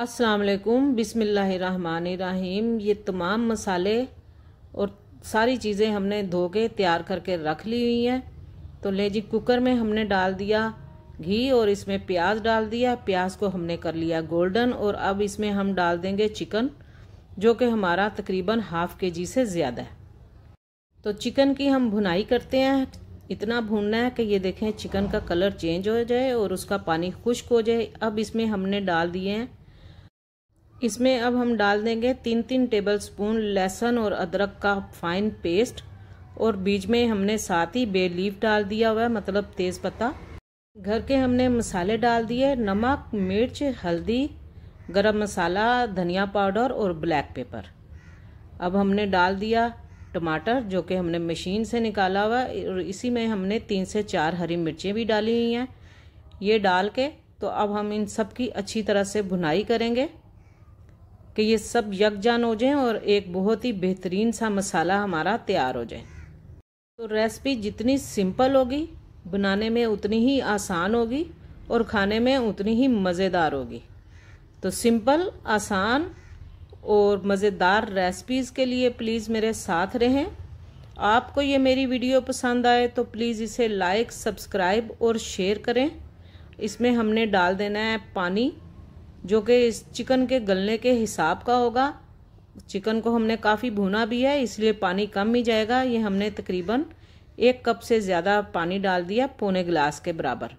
अस्सलाम बिसमीम ये तमाम मसाले और सारी चीज़ें हमने धो के तैयार करके रख ली हुई हैं तो ले जी कुकर में हमने डाल दिया घी और इसमें प्याज डाल दिया प्याज को हमने कर लिया गोल्डन और अब इसमें हम डाल देंगे चिकन जो कि हमारा तकरीबन हाफ़ के जी से ज़्यादा है तो चिकन की हम भुनाई करते हैं इतना भूनना है कि ये देखें चिकन का कलर चेंज हो जाए और उसका पानी खुश्क हो जाए अब इसमें हमने डाल दिए हैं इसमें अब हम डाल देंगे तीन तीन टेबल स्पून लहसुन और अदरक का फाइन पेस्ट और बीज में हमने साथ ही बे लीफ डाल दिया हुआ है मतलब तेज़ पत्ता घर के हमने मसाले डाल दिए नमक मिर्च हल्दी गरम मसाला धनिया पाउडर और ब्लैक पेपर अब हमने डाल दिया टमाटर जो कि हमने मशीन से निकाला हुआ और इसी में हमने तीन से चार हरी मिर्चें भी डाली हुई हैं ये डाल के तो अब हम इन सब की अच्छी तरह से भुनाई करेंगे कि ये सब यकजान हो जाएं और एक बहुत ही बेहतरीन सा मसाला हमारा तैयार हो जाए तो रेसिपी जितनी सिंपल होगी बनाने में उतनी ही आसान होगी और खाने में उतनी ही मज़ेदार होगी तो सिंपल आसान और मज़ेदार रेसिपीज़ के लिए प्लीज़ मेरे साथ रहें आपको ये मेरी वीडियो पसंद आए तो प्लीज़ इसे लाइक सब्सक्राइब और शेयर करें इसमें हमने डाल देना है पानी जो कि इस चिकन के गलने के हिसाब का होगा चिकन को हमने काफ़ी भुना भी है इसलिए पानी कम ही जाएगा ये हमने तकरीबन एक कप से ज़्यादा पानी डाल दिया पौने गिलास के बराबर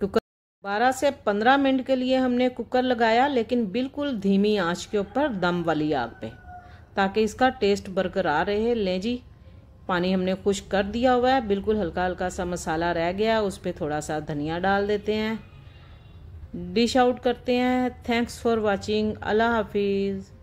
कुकर 12 से 15 मिनट के लिए हमने कुकर लगाया लेकिन बिल्कुल धीमी आंच के ऊपर दम वाली आग पे ताकि इसका टेस्ट बरकरार रहे लें जी पानी हमने खुश कर दिया हुआ है बिल्कुल हल्का हल्का सा मसाला रह गया उस पर थोड़ा सा धनिया डाल देते हैं डिश आउट करते हैं थैंक्स फॉर वाचिंग अल्लाह हाफिज़